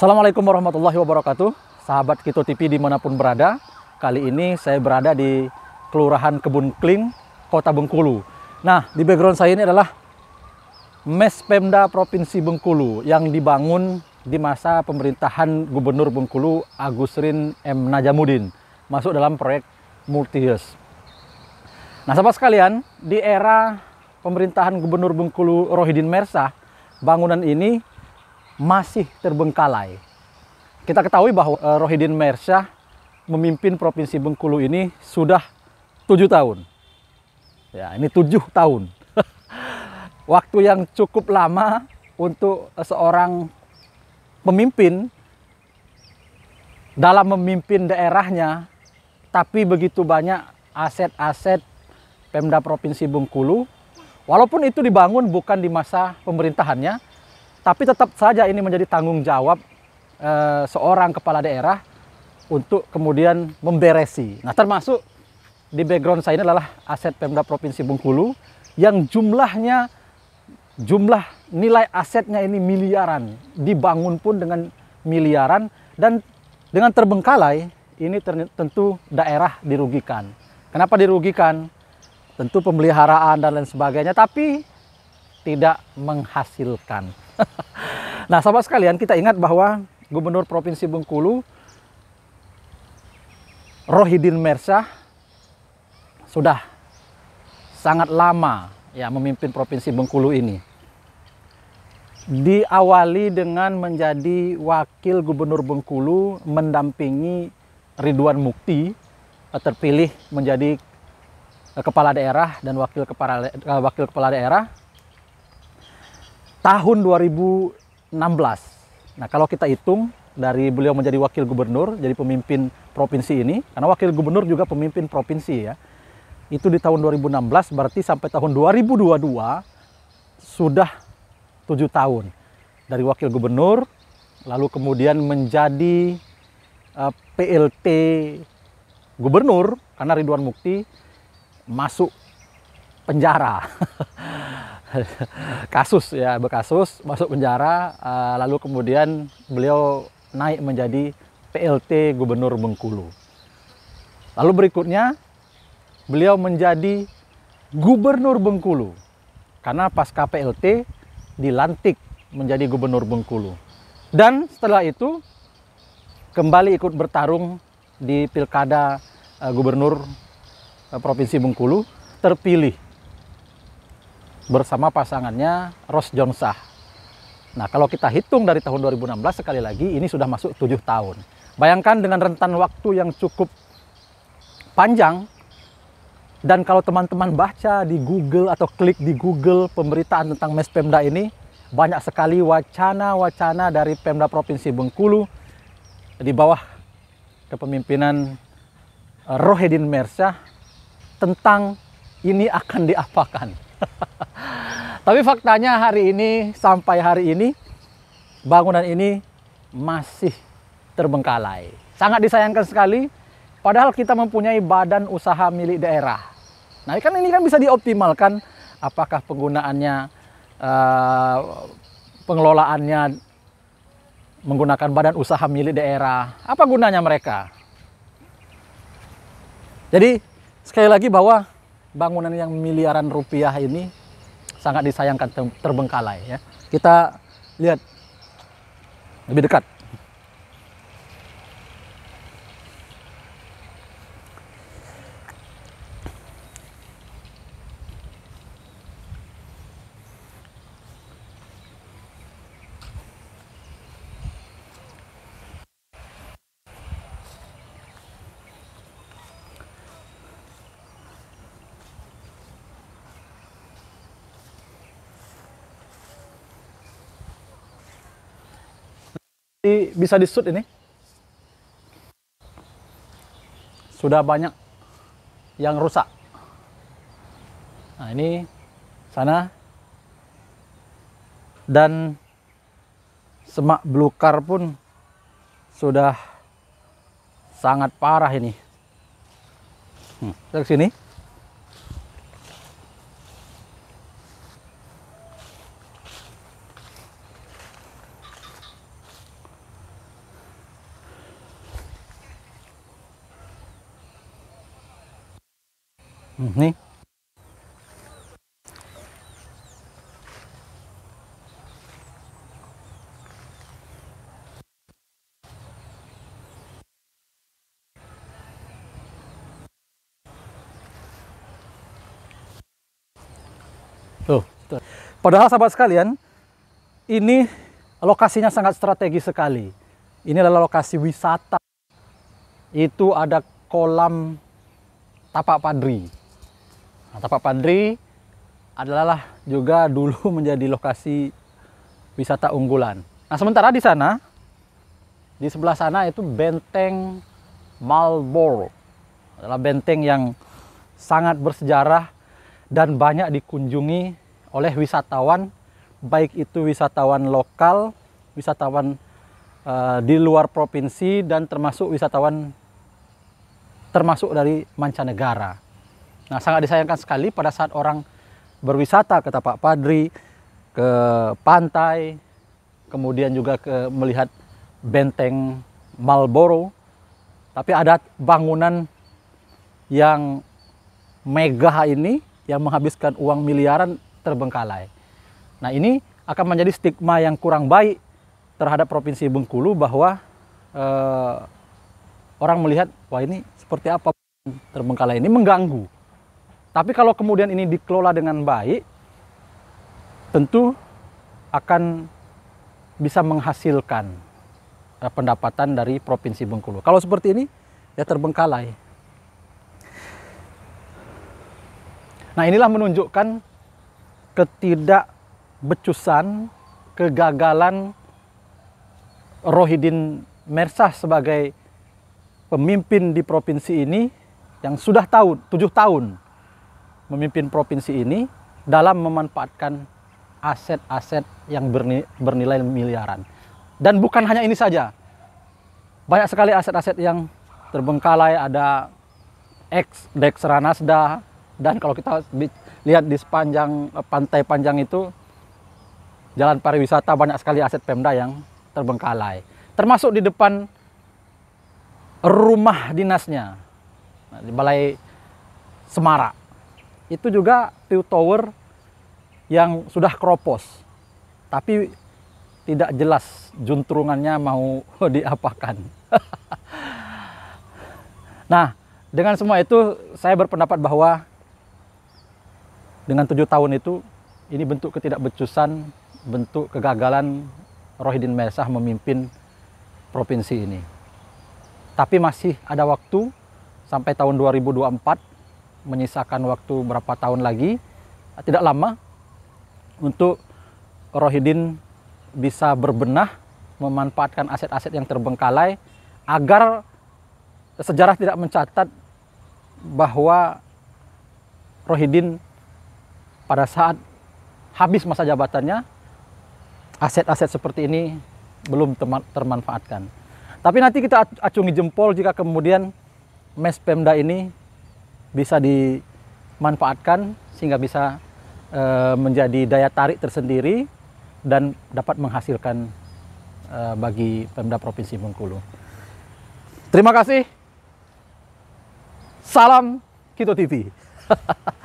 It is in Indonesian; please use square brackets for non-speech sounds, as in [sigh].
Assalamualaikum warahmatullahi wabarakatuh Sahabat Kito TV dimanapun berada Kali ini saya berada di Kelurahan Kebun Kling, Kota Bengkulu Nah, di background saya ini adalah Mes Pemda Provinsi Bengkulu Yang dibangun di masa pemerintahan Gubernur Bengkulu Agusrin M. Najamudin, Masuk dalam proyek Multius Nah, sahabat sekalian, di era pemerintahan Gubernur Bengkulu Rohidin Mersah Bangunan ini masih terbengkalai. Kita ketahui bahwa eh, Rohidin Mersyah memimpin Provinsi Bengkulu ini sudah tujuh tahun. Ya, ini tujuh tahun. [laughs] Waktu yang cukup lama untuk seorang pemimpin dalam memimpin daerahnya, tapi begitu banyak aset-aset Pemda Provinsi Bengkulu, walaupun itu dibangun bukan di masa pemerintahannya, tapi tetap saja ini menjadi tanggung jawab eh, seorang kepala daerah untuk kemudian memberesi. Nah, termasuk di background saya ini adalah aset Pemda Provinsi Bengkulu yang jumlahnya jumlah nilai asetnya ini miliaran, dibangun pun dengan miliaran dan dengan terbengkalai ini tentu daerah dirugikan. Kenapa dirugikan? Tentu pemeliharaan dan lain sebagainya tapi tidak menghasilkan nah, sahabat sekalian, kita ingat bahwa Gubernur Provinsi Bengkulu Rohidin Mersah sudah sangat lama ya memimpin Provinsi Bengkulu ini. Diawali dengan menjadi wakil Gubernur Bengkulu mendampingi Ridwan Mukti terpilih menjadi kepala daerah dan wakil kepala wakil kepala daerah tahun 2016. Nah, kalau kita hitung dari beliau menjadi wakil gubernur, jadi pemimpin provinsi ini, karena wakil gubernur juga pemimpin provinsi ya. Itu di tahun 2016, berarti sampai tahun 2022 sudah tujuh tahun dari wakil gubernur, lalu kemudian menjadi uh, eh, PLT gubernur karena Ridwan Mukti masuk penjara. [laughs] [laughs] kasus ya berkasus masuk penjara eh, lalu kemudian beliau naik menjadi PLT Gubernur Bengkulu. Lalu berikutnya beliau menjadi Gubernur Bengkulu karena pasca PLT dilantik menjadi Gubernur Bengkulu. Dan setelah itu kembali ikut bertarung di Pilkada eh, Gubernur eh, Provinsi Bengkulu terpilih bersama pasangannya Ros Jonsah. Nah, kalau kita hitung dari tahun 2016 sekali lagi ini sudah masuk tujuh tahun. Bayangkan dengan rentan waktu yang cukup panjang dan kalau teman-teman baca di Google atau klik di Google pemberitaan tentang Mes Pemda ini, banyak sekali wacana-wacana dari Pemda Provinsi Bengkulu di bawah kepemimpinan Rohedin Mersyah tentang ini akan diapakan. [laughs] Tapi faktanya hari ini sampai hari ini bangunan ini masih terbengkalai. Sangat disayangkan sekali padahal kita mempunyai badan usaha milik daerah. Nah, kan ini kan bisa dioptimalkan apakah penggunaannya eh, pengelolaannya menggunakan badan usaha milik daerah. Apa gunanya mereka? Jadi sekali lagi bahwa bangunan yang miliaran rupiah ini sangat disayangkan terbengkalai ya. Kita lihat lebih dekat. di, bisa di shoot ini sudah banyak yang rusak nah ini sana dan semak belukar pun sudah sangat parah ini hmm, ke sini Tuh, Tuh. Padahal sahabat sekalian, ini lokasinya sangat strategis sekali. Ini adalah lokasi wisata. Itu ada kolam tapak padri. Nah, Tapak Padri adalah juga dulu [laughs] menjadi lokasi wisata unggulan. Nah, sementara di sana di sebelah sana itu benteng Malboro Adalah benteng yang sangat bersejarah dan banyak dikunjungi oleh wisatawan baik itu wisatawan lokal, wisatawan uh, di luar provinsi dan termasuk wisatawan termasuk dari mancanegara. Nah, sangat disayangkan sekali pada saat orang berwisata ke Tapak Padri, ke pantai, kemudian juga ke melihat benteng Malboro tapi ada bangunan yang megah ini yang menghabiskan uang miliaran terbengkalai. Nah, ini akan menjadi stigma yang kurang baik terhadap Provinsi Bengkulu bahwa eh, orang melihat wah ini seperti apa terbengkalai ini mengganggu. Tapi kalau kemudian ini dikelola dengan baik, tentu akan bisa menghasilkan eh, pendapatan dari Provinsi Bengkulu. Kalau seperti ini, ya terbengkalai. Nah inilah menunjukkan ketidakbecusan, kegagalan Rohidin Mersah sebagai pemimpin di provinsi ini yang sudah tahun, tujuh tahun memimpin provinsi ini dalam memanfaatkan aset-aset yang bernilai, miliaran. Dan bukan hanya ini saja. Banyak sekali aset-aset yang terbengkalai ada ex Dex Ranasda dan kalau kita lihat di sepanjang eh, pantai panjang itu jalan pariwisata banyak sekali aset Pemda yang terbengkalai. Termasuk di depan rumah dinasnya di Balai Semarang itu juga view tower yang sudah kropos, tapi tidak jelas juntrungannya mau [laughs] diapakan. [laughs] nah, dengan semua itu saya berpendapat bahwa dengan tujuh tahun itu ini bentuk ketidakbecusan, bentuk kegagalan Rohidin Mesah memimpin provinsi ini. Tapi masih ada waktu sampai tahun 2024 menyisakan waktu berapa tahun lagi, tidak lama untuk Rohidin bisa berbenah, memanfaatkan aset-aset yang terbengkalai agar sejarah tidak mencatat bahwa Rohidin pada saat habis masa jabatannya aset-aset seperti ini belum termanfaatkan. Tapi nanti kita acungi jempol jika kemudian Mes Pemda ini bisa dimanfaatkan sehingga bisa e, menjadi daya tarik tersendiri dan dapat menghasilkan e, bagi Pemda Provinsi Bengkulu. Terima kasih. Salam Kito TV. [laughs]